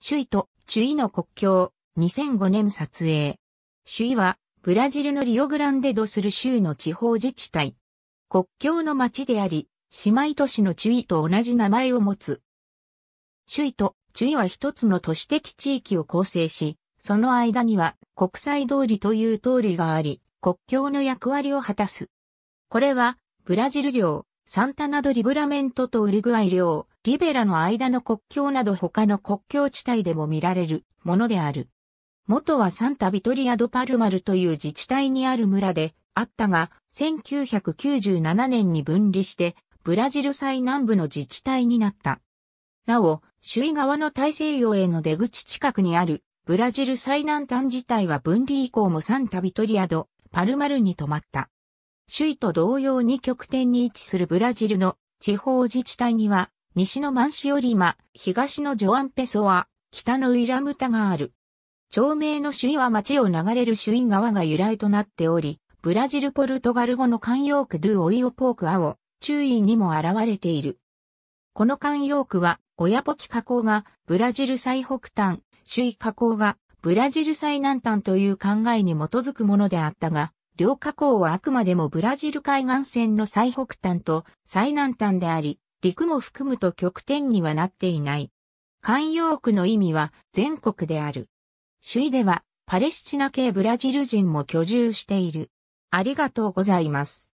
首位と首位の国境、2005年撮影。首位は、ブラジルのリオグランデドする州の地方自治体。国境の町であり、姉妹都市の首位と同じ名前を持つ。首位と首位は一つの都市的地域を構成し、その間には国際通りという通りがあり、国境の役割を果たす。これは、ブラジル領、サンタナドリブラメントとウルグアイ領、リベラの間の国境など他の国境地帯でも見られるものである。元はサンタビトリア・ド・パルマルという自治体にある村であったが、1997年に分離して、ブラジル最南部の自治体になった。なお、周囲側の大西洋への出口近くにある、ブラジル最南端自体は分離以降もサンタビトリア・ド・パルマルに止まった。周囲と同様に極点に位置するブラジルの地方自治体には、西のマンシオリマ、東のジョアンペソア、北のイラムタがある。町名の首位は町を流れる首位川が由来となっており、ブラジルポルトガル語の慣用句ドゥオイオポークアオ、注意にも現れている。この慣用句は、親ポキ河口がブラジル最北端、首位河口がブラジル最南端という考えに基づくものであったが、両河口はあくまでもブラジル海岸線の最北端と最南端であり、陸も含むと極点にはなっていない。慣用句の意味は全国である。首位ではパレスチナ系ブラジル人も居住している。ありがとうございます。